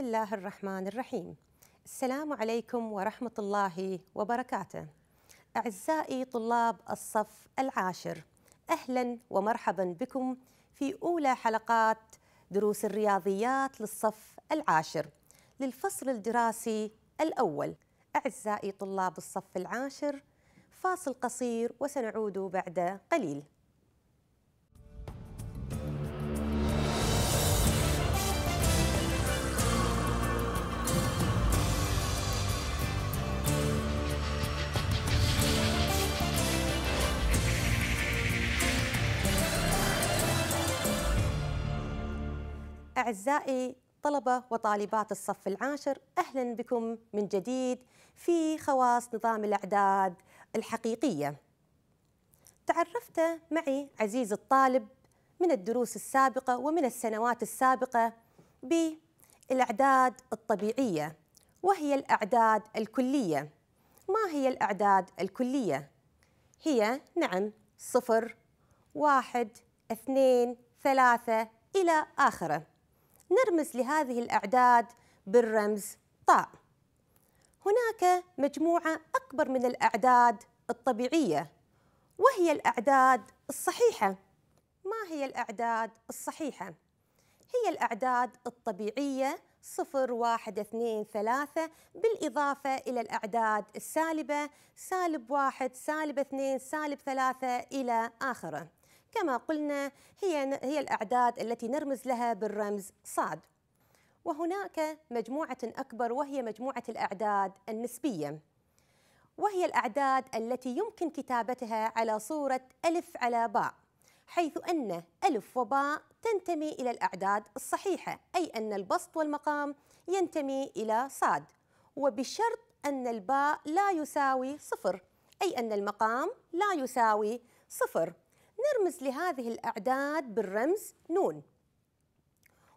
بسم الله الرحمن الرحيم السلام عليكم ورحمة الله وبركاته أعزائي طلاب الصف العاشر أهلا ومرحبا بكم في أولى حلقات دروس الرياضيات للصف العاشر للفصل الدراسي الأول أعزائي طلاب الصف العاشر فاصل قصير وسنعود بعد قليل أعزائي طلبة وطالبات الصف العاشر أهلا بكم من جديد في خواص نظام الأعداد الحقيقية تعرفت معي عزيز الطالب من الدروس السابقة ومن السنوات السابقة بالأعداد الطبيعية وهي الأعداد الكلية ما هي الأعداد الكلية؟ هي نعم صفر واحد اثنين ثلاثة إلى آخره نرمز لهذه الأعداد بالرمز طاء هناك مجموعة أكبر من الأعداد الطبيعية وهي الأعداد الصحيحة ما هي الأعداد الصحيحة؟ هي الأعداد الطبيعية صفر واحد اثنين ثلاثة بالإضافة إلى الأعداد السالبة سالب واحد سالب اثنين سالب ثلاثة إلى آخره كما قلنا هي هي الاعداد التي نرمز لها بالرمز صاد وهناك مجموعه اكبر وهي مجموعه الاعداد النسبيه وهي الاعداد التي يمكن كتابتها على صوره الف على باء حيث ان الف وباء تنتمي الى الاعداد الصحيحه اي ان البسط والمقام ينتمي الى صاد وبشرط ان الباء لا يساوي صفر اي ان المقام لا يساوي صفر نرمز لهذه الأعداد بالرمز نون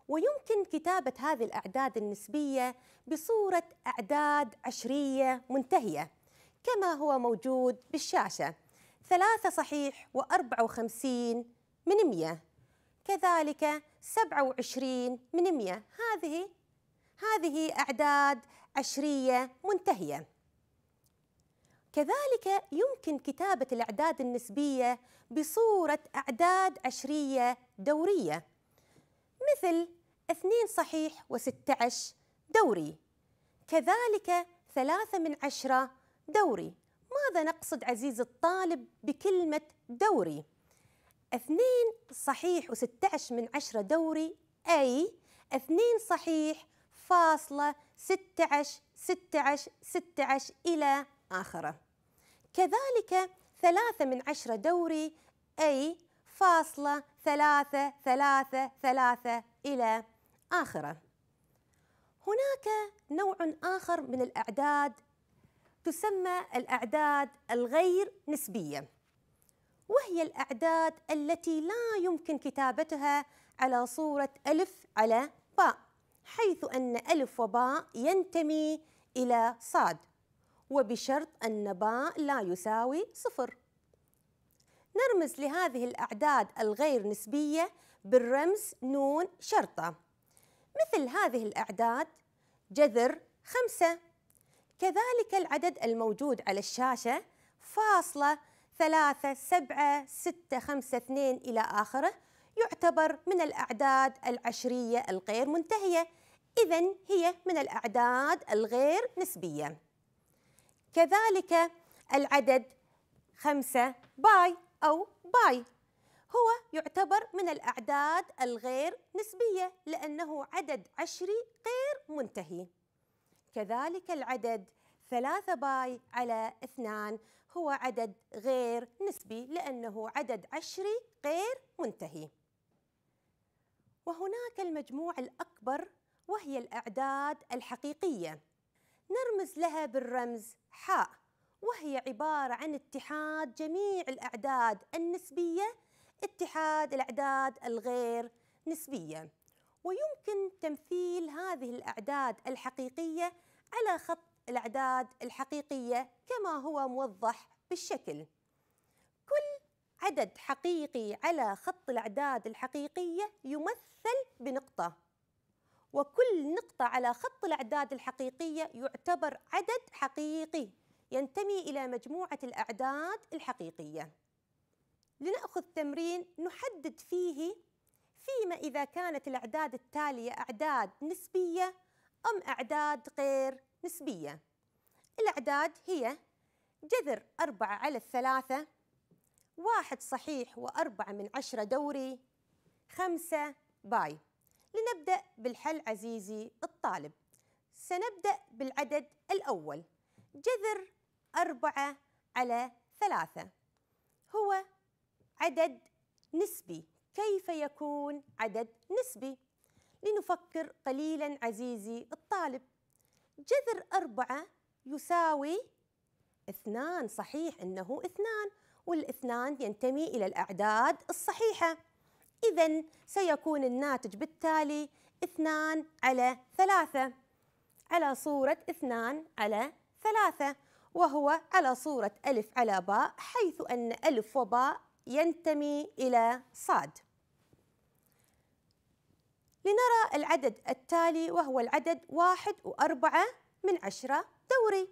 ويمكن كتابة هذه الأعداد النسبية بصورة أعداد عشرية منتهية كما هو موجود بالشاشة ثلاثة صحيح وأربعة وخمسين من مية كذلك سبعة وعشرين من مية هذه هذه أعداد عشرية منتهية كذلك يمكن كتابة الأعداد النسبية بصورة أعداد عشرية دورية مثل 2 صحيح و16 دوري كذلك 3 من عشرة دوري ماذا نقصد عزيز الطالب بكلمة دوري؟ 2 صحيح و16 من عشرة دوري أي 2 صحيح فاصلة 16 16 16 إلى آخره كذلك ثلاثة من عشرة دوري أي فاصلة ثلاثة ثلاثة ثلاثة إلى آخره هناك نوع آخر من الأعداد تسمى الأعداد الغير نسبية وهي الأعداد التي لا يمكن كتابتها على صورة ألف على باء حيث أن ألف وباء ينتمي إلى صاد وبشرط أن باء لا يساوي صفر نرمز لهذه الأعداد الغير نسبية بالرمز نون شرطة مثل هذه الأعداد جذر خمسة كذلك العدد الموجود على الشاشة فاصلة ثلاثة سبعة ستة خمسة اثنين إلى آخره يعتبر من الأعداد العشرية الغير منتهية إذا هي من الأعداد الغير نسبية كذلك العدد خمسة باي أو باي هو يعتبر من الأعداد الغير نسبية لأنه عدد عشري غير منتهي كذلك العدد ثلاثة باي على اثنان هو عدد غير نسبي لأنه عدد عشري غير منتهي وهناك المجموع الأكبر وهي الأعداد الحقيقية نرمز لها بالرمز حاء وهي عبارة عن اتحاد جميع الأعداد النسبية اتحاد الأعداد الغير نسبية ويمكن تمثيل هذه الأعداد الحقيقية على خط الأعداد الحقيقية كما هو موضح بالشكل كل عدد حقيقي على خط الأعداد الحقيقية يمثل بنقطة وكل نقطة على خط الأعداد الحقيقية يعتبر عدد حقيقي ينتمي إلى مجموعة الأعداد الحقيقية لنأخذ تمرين نحدد فيه فيما إذا كانت الأعداد التالية أعداد نسبية أم أعداد غير نسبية الأعداد هي جذر أربعة على الثلاثة واحد صحيح وأربعة من عشرة دوري خمسة باي لنبدأ بالحل عزيزي الطالب سنبدأ بالعدد الأول جذر أربعة على ثلاثة هو عدد نسبي كيف يكون عدد نسبي؟ لنفكر قليلا عزيزي الطالب جذر أربعة يساوي اثنان صحيح أنه اثنان والاثنان ينتمي إلى الأعداد الصحيحة إذا سيكون الناتج بالتالي اثنان على ثلاثة على صورة اثنان على ثلاثة وهو على صورة ألف على باء حيث أن ألف وباء ينتمي إلى صاد لنرى العدد التالي وهو العدد واحد وأربعة من عشرة دوري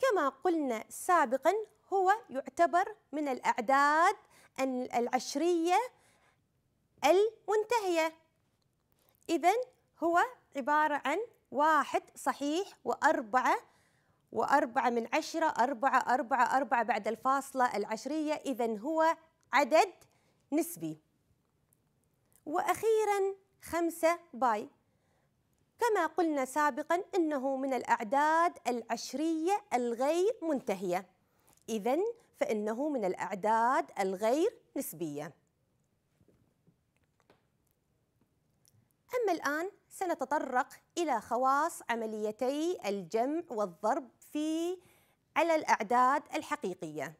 كما قلنا سابقا هو يعتبر من الأعداد العشرية المنتهية إذا هو عبارة عن واحد صحيح وأربعة وأربعة من عشرة أربعة أربعة أربعة بعد الفاصلة العشرية إذا هو عدد نسبي وأخيرا خمسة باي كما قلنا سابقا إنه من الأعداد العشرية الغير منتهية إذا فإنه من الأعداد الغير نسبية أما الآن سنتطرق إلى خواص عمليتي الجمع والضرب في على الأعداد الحقيقية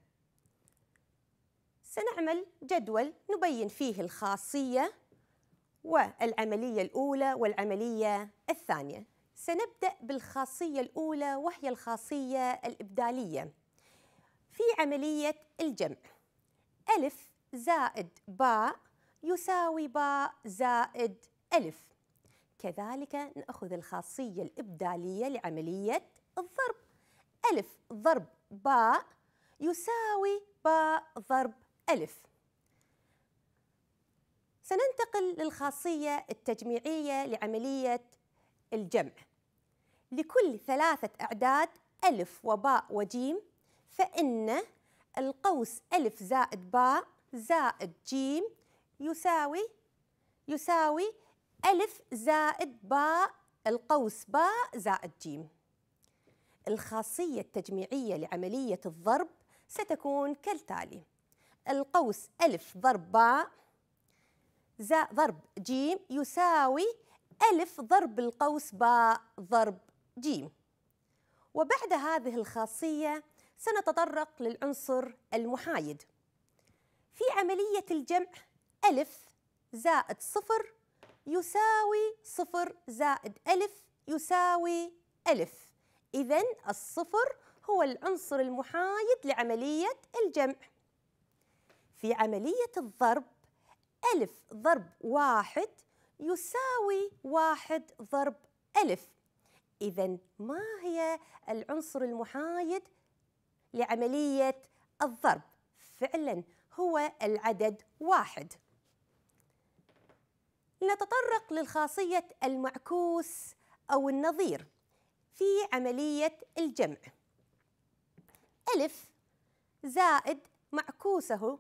سنعمل جدول نبين فيه الخاصية والعملية الأولى والعملية الثانية سنبدأ بالخاصية الأولى وهي الخاصية الإبدالية في عملية الجمع ألف زائد باء يساوي باء زائد ألف كذلك نأخذ الخاصية الإبدالية لعملية الضرب ألف ضرب باء يساوي باء ضرب ألف سننتقل للخاصية التجميعية لعملية الجمع لكل ثلاثة أعداد ألف وباء وجيم فإن القوس ألف زائد باء زائد جيم يساوي يساوي ألف زائد باء القوس باء زائد جيم الخاصية التجميعية لعملية الضرب ستكون كالتالي القوس ألف ضرب باء ضرب جيم يساوي ألف ضرب القوس باء ضرب جيم وبعد هذه الخاصية سنتطرق للعنصر المحايد في عملية الجمع ألف زائد صفر يساوي صفر زائد ألف يساوي ألف إذا الصفر هو العنصر المحايد لعملية الجمع في عملية الضرب ألف ضرب واحد يساوي واحد ضرب ألف إذا ما هي العنصر المحايد لعملية الضرب؟ فعلا هو العدد واحد نتطرق للخاصية المعكوس أو النظير في عملية الجمع ألف زائد معكوسه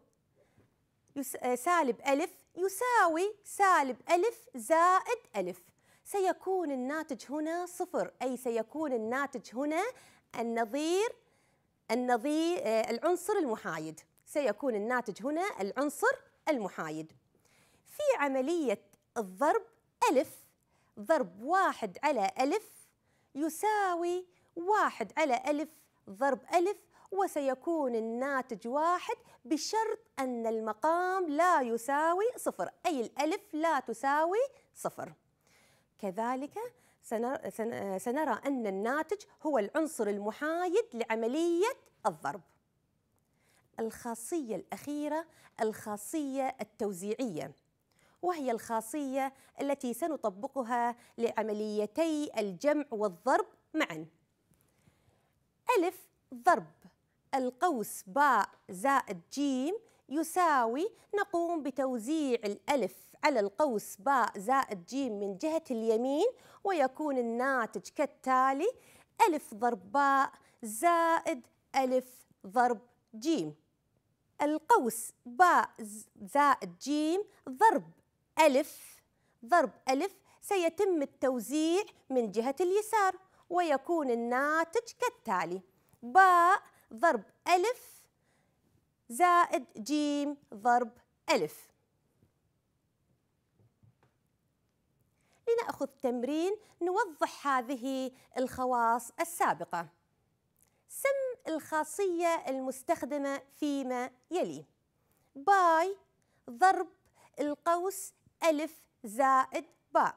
آه، سالب ألف يساوي سالب ألف زائد ألف سيكون الناتج هنا صفر أي سيكون الناتج هنا النظير النظير آه، العنصر المحايد سيكون الناتج هنا العنصر المحايد في عملية الضرب ألف ضرب واحد على ألف يساوي واحد على ألف ضرب ألف وسيكون الناتج واحد بشرط أن المقام لا يساوي صفر أي الألف لا تساوي صفر كذلك سنرى أن الناتج هو العنصر المحايد لعملية الضرب الخاصية الأخيرة الخاصية التوزيعية وهي الخاصية التي سنطبقها لعمليتي الجمع والضرب معا ألف ضرب القوس باء زائد جيم يساوي نقوم بتوزيع الألف على القوس باء زائد جيم من جهة اليمين ويكون الناتج كالتالي ألف ضرب باء زائد ألف ضرب جيم القوس باء زائد جيم ضرب ألف ضرب ألف سيتم التوزيع من جهة اليسار ويكون الناتج كالتالي باء ضرب ألف زائد جيم ضرب ألف لنأخذ تمرين نوضح هذه الخواص السابقة سم الخاصية المستخدمة فيما يلي باي ضرب القوس ألف زائد باء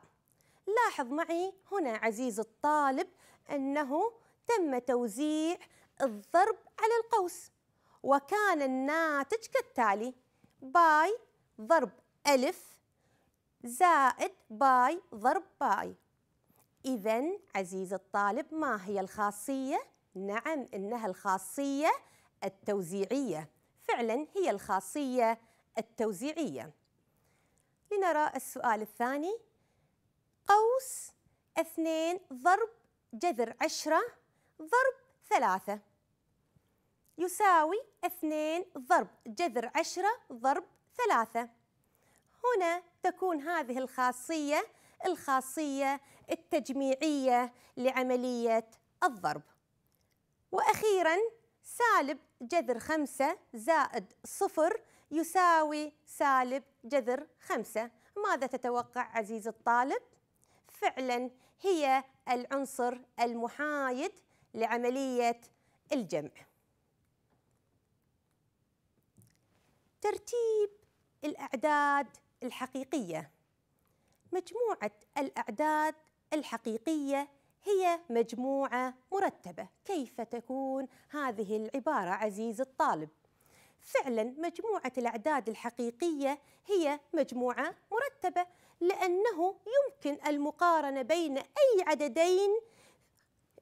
لاحظ معي هنا عزيز الطالب أنه تم توزيع الضرب على القوس وكان الناتج كالتالي باي ضرب ألف زائد باي ضرب باي إذا عزيز الطالب ما هي الخاصية؟ نعم إنها الخاصية التوزيعية فعلا هي الخاصية التوزيعية لنرى السؤال الثاني قوس اثنين ضرب جذر عشرة ضرب ثلاثة يساوي اثنين ضرب جذر عشرة ضرب ثلاثة هنا تكون هذه الخاصية الخاصية التجميعية لعملية الضرب وأخيرا سالب جذر خمسة زائد صفر يساوي سالب جذر خمسة ماذا تتوقع عزيز الطالب؟ فعلا هي العنصر المحايد لعملية الجمع ترتيب الأعداد الحقيقية مجموعة الأعداد الحقيقية هي مجموعة مرتبة كيف تكون هذه العبارة عزيز الطالب فعلا مجموعة الأعداد الحقيقية هي مجموعة مرتبة لأنه يمكن المقارنة بين أي عددين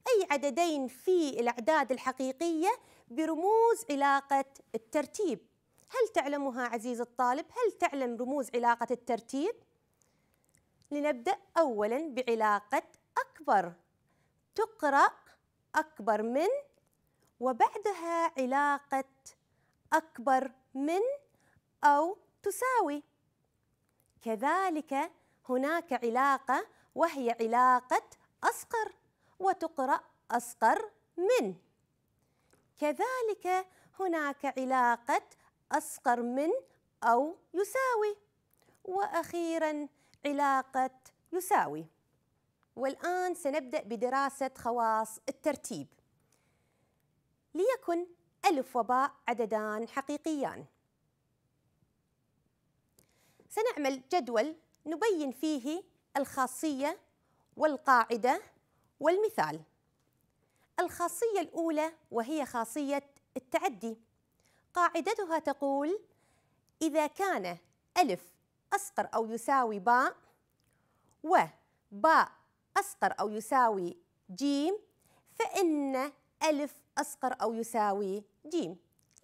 أي عددين في الأعداد الحقيقية برموز علاقة الترتيب هل تعلمها عزيز الطالب؟ هل تعلم رموز علاقة الترتيب؟ لنبدأ أولا بعلاقة أكبر تقرأ أكبر من وبعدها علاقة أكبر من أو تساوي كذلك هناك علاقة وهي علاقة أصغر وتقرأ أصغر من كذلك هناك علاقة أصغر من أو يساوي وأخيرا علاقة يساوي والآن سنبدأ بدراسة خواص الترتيب ليكن ألف وباء عددان حقيقيان سنعمل جدول نبين فيه الخاصية والقاعدة والمثال الخاصية الأولى وهي خاصية التعدي قاعدتها تقول إذا كان ألف أصغر أو يساوي باء وباء أصغر أو يساوي جيم فإن ألف أصغر أو يساوي ج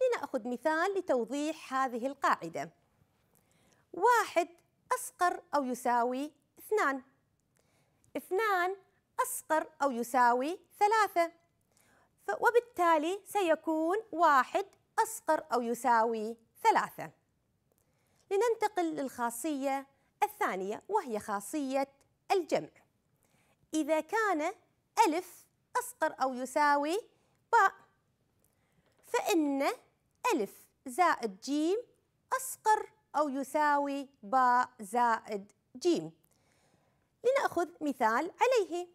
لنأخذ مثال لتوضيح هذه القاعدة واحد أصغر أو يساوي اثنان اثنان أصغر أو يساوي ثلاثة وبالتالي سيكون واحد أصغر أو يساوي ثلاثة لننتقل للخاصية الثانية وهي خاصية الجمع إذا كان ألف أصغر أو يساوي باء فإن ألف زائد جيم أصغر أو يساوي باء زائد جيم لنأخذ مثال عليه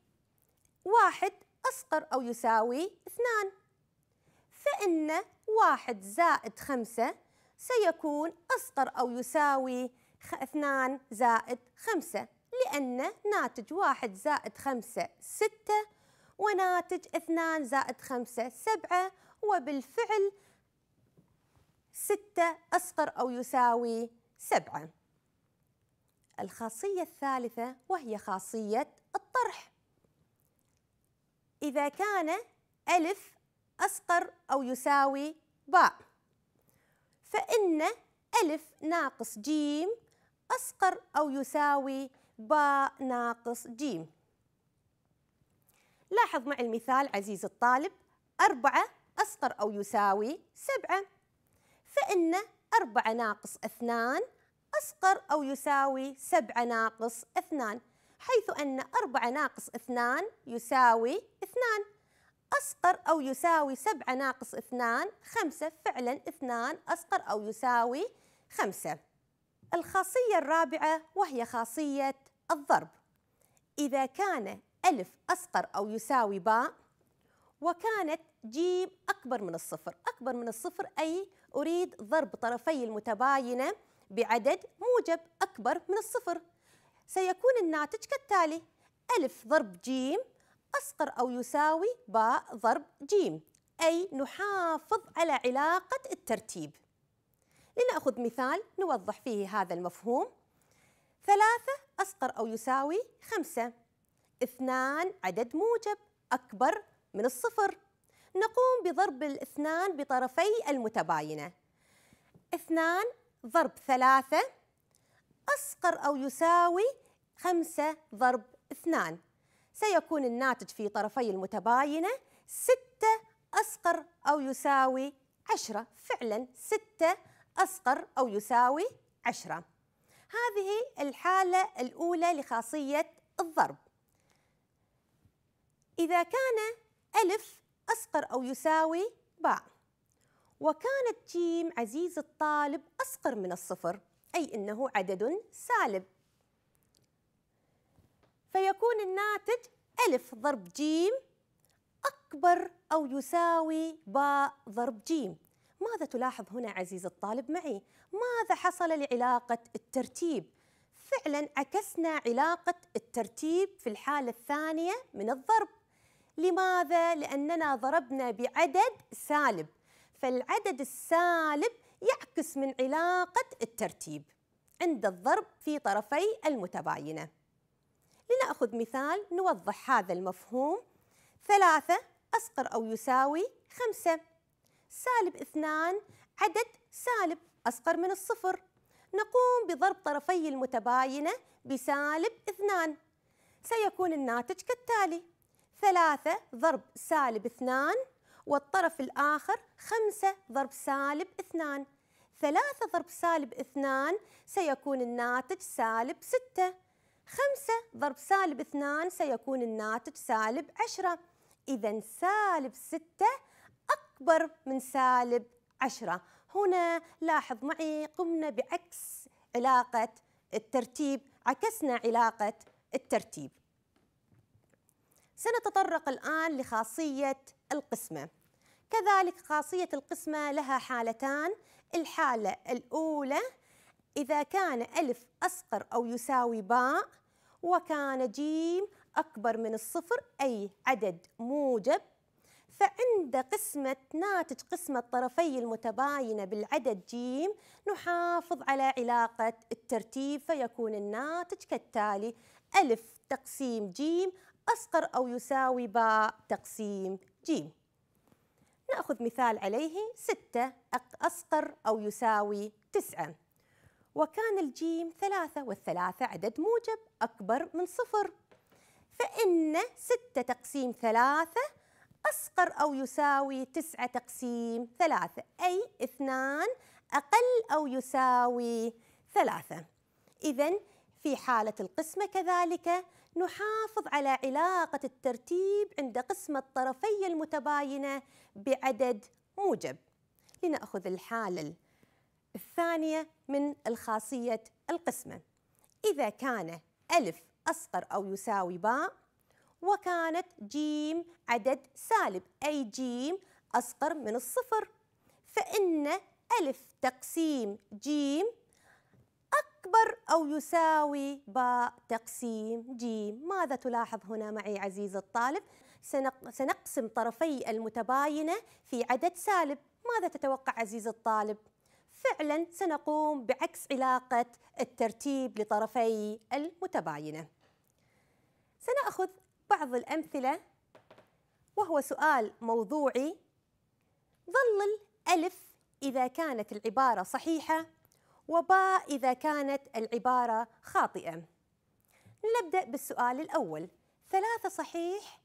واحد أصغر أو يساوي اثنان فإن واحد زائد خمسة سيكون أصغر أو يساوي اثنان زائد خمسة لأن ناتج واحد زائد خمسة ستة وناتج 2 زائد 5 7 وبالفعل 6 أصغر أو يساوي 7 الخاصية الثالثة وهي خاصية الطرح إذا كان ألف أصغر أو يساوي باء فإن ألف ناقص جيم أصغر أو يساوي باء ناقص جيم لاحظ مع المثال عزيز الطالب أربعة أصغر أو يساوي سبعة فإن أربعة ناقص اثنان أصغر أو يساوي سبعة ناقص اثنان حيث أن أربعة ناقص اثنان يساوي اثنان أصغر أو يساوي سبعة ناقص اثنان خمسة فعلا اثنان أصغر أو يساوي خمسة الخاصية الرابعة وهي خاصية الضرب إذا كان ألف أصغر أو يساوي باء وكانت جيم أكبر من الصفر أكبر من الصفر أي أريد ضرب طرفي المتباينة بعدد موجب أكبر من الصفر سيكون الناتج كالتالي ألف ضرب جيم أصغر أو يساوي باء ضرب جيم أي نحافظ على علاقة الترتيب لنأخذ مثال نوضح فيه هذا المفهوم ثلاثة أصغر أو يساوي خمسة اثنان عدد موجب أكبر من الصفر نقوم بضرب الاثنان بطرفي المتباينة اثنان ضرب ثلاثة أصغر أو يساوي خمسة ضرب اثنان سيكون الناتج في طرفي المتباينة ستة أصغر أو يساوي عشرة فعلا ستة أصغر أو يساوي عشرة هذه الحالة الأولى لخاصية الضرب إذا كان ألف أصغر أو يساوي باء وكانت جيم عزيز الطالب أصغر من الصفر أي أنه عدد سالب فيكون الناتج ألف ضرب جيم أكبر أو يساوي باء ضرب جيم ماذا تلاحظ هنا عزيز الطالب معي؟ ماذا حصل لعلاقة الترتيب؟ فعلا عكسنا علاقة الترتيب في الحالة الثانية من الضرب لماذا؟ لأننا ضربنا بعدد سالب فالعدد السالب يعكس من علاقة الترتيب عند الضرب في طرفي المتباينة لنأخذ مثال نوضح هذا المفهوم ثلاثة أصغر أو يساوي خمسة سالب اثنان عدد سالب أصغر من الصفر نقوم بضرب طرفي المتباينة بسالب اثنان سيكون الناتج كالتالي ثلاثة ضرب سالب اثنان والطرف الآخر خمسة ضرب سالب اثنان ثلاثة ضرب سالب اثنان سيكون الناتج سالب ستة خمسة ضرب سالب اثنان سيكون الناتج سالب عشرة إذا سالب ستة أكبر من سالب عشرة هنا لاحظ معي قمنا بعكس علاقة الترتيب عكسنا علاقة الترتيب سنتطرق الآن لخاصية القسمة كذلك خاصية القسمة لها حالتان الحالة الأولى إذا كان ألف أصغر أو يساوي باء وكان جيم أكبر من الصفر أي عدد موجب فعند قسمة ناتج قسمة طرفي المتباينة بالعدد جيم نحافظ على علاقة الترتيب فيكون الناتج كالتالي ألف تقسيم جيم أصغر أو يساوي باء تقسيم ج نأخذ مثال عليه ستة أصغر أو يساوي تسعة وكان الجيم ثلاثة والثلاثة عدد موجب أكبر من صفر فإن ستة تقسيم ثلاثة أصغر أو يساوي تسعة تقسيم ثلاثة أي اثنان أقل أو يساوي ثلاثة إذن في حالة القسمة كذلك نحافظ على علاقة الترتيب عند قسمة الطرفي المتباينة بعدد موجب لنأخذ الحالة الثانية من الخاصية القسمة إذا كان ألف أصغر أو يساوي باء وكانت جيم عدد سالب أي جيم أصغر من الصفر فإن ألف تقسيم جيم أكبر أو يساوي باء تقسيم جيم ماذا تلاحظ هنا معي عزيزي الطالب سنقسم طرفي المتباينة في عدد سالب ماذا تتوقع عزيزي الطالب؟ فعلا سنقوم بعكس علاقة الترتيب لطرفي المتباينة سنأخذ بعض الأمثلة وهو سؤال موضوعي ظلل ألف إذا كانت العبارة صحيحة وباء إذا كانت العبارة خاطئة نبدأ بالسؤال الأول ثلاثة صحيح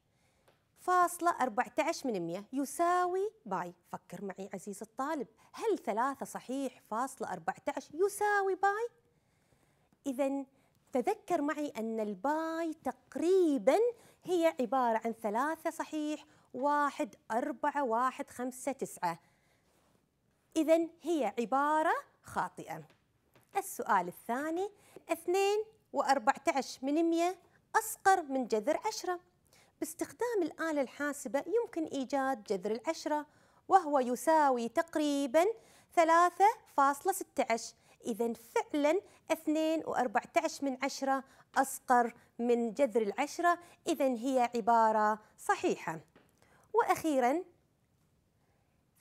فاصلة 14 من 100 يساوي باي فكر معي عزيز الطالب هل ثلاثة صحيح فاصلة 14 يساوي باي؟ إذا تذكر معي أن الباي تقريبا هي عبارة عن ثلاثة صحيح واحد أربعة واحد خمسة تسعة إذا هي عبارة خاطئة السؤال الثاني 2 و14 من 100 أصغر من جذر 10 باستخدام الآلة الحاسبة يمكن إيجاد جذر العشرة وهو يساوي تقريباً 3.16 إذا فعلاً 2 و14 من عشرة أصغر من جذر العشرة إذا هي عبارة صحيحة وأخيراً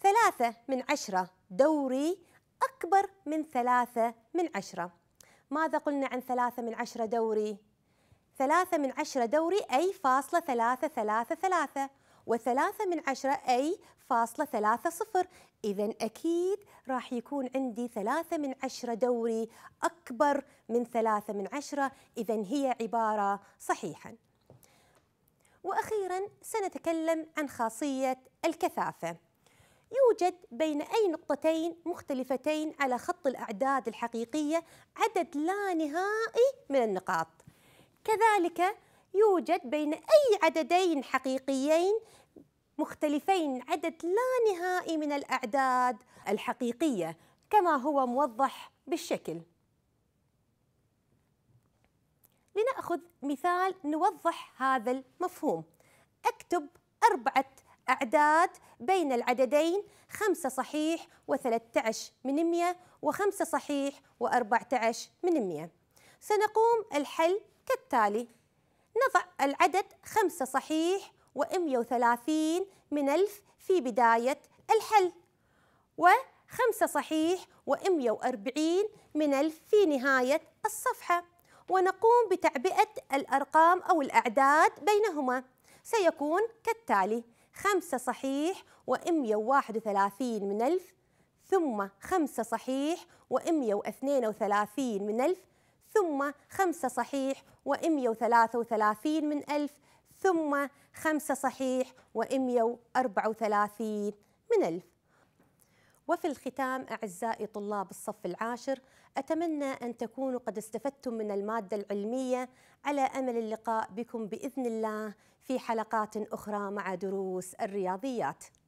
ثلاثة من عشرة دوري أكبر من ثلاثة من عشرة ماذا قلنا عن ثلاثة من عشرة دوري؟ ثلاثة من عشرة دوري أي فاصلة ثلاثة ثلاثة ثلاثة وثلاثة من عشرة أي فاصلة ثلاثة صفر إذا أكيد راح يكون عندي ثلاثة من عشرة دوري أكبر من ثلاثة من عشرة إذا هي عبارة صحيحة وأخيرا سنتكلم عن خاصية الكثافة يوجد بين أي نقطتين مختلفتين على خط الأعداد الحقيقية عدد لا نهائي من النقاط كذلك يوجد بين أي عددين حقيقيين مختلفين عدد لا نهائي من الأعداد الحقيقية كما هو موضح بالشكل لنأخذ مثال نوضح هذا المفهوم أكتب أربعة أعداد بين العددين 5 صحيح و13 من 100 و5 صحيح و14 من 100 سنقوم الحل كالتالي نضع العدد 5 صحيح و130 من 1000 في بداية الحل و5 صحيح و140 من 1000 في نهاية الصفحة ونقوم بتعبئة الأرقام أو الأعداد بينهما سيكون كالتالي خمسة صحيح وإمية وواحد وثلاثين من ألف ثم خمسة صحيح وإمية واثنين وثلاثين من ألف ثم خمسة صحيح وإمية وثلاثة وثلاثين من ألف ثم خمسة صحيح وإمية وأربعة وثلاثين من ألف وفي الختام أعزائي طلاب الصف العاشر أتمنى أن تكونوا قد استفدتم من المادة العلمية على أمل اللقاء بكم بإذن الله في حلقات أخرى مع دروس الرياضيات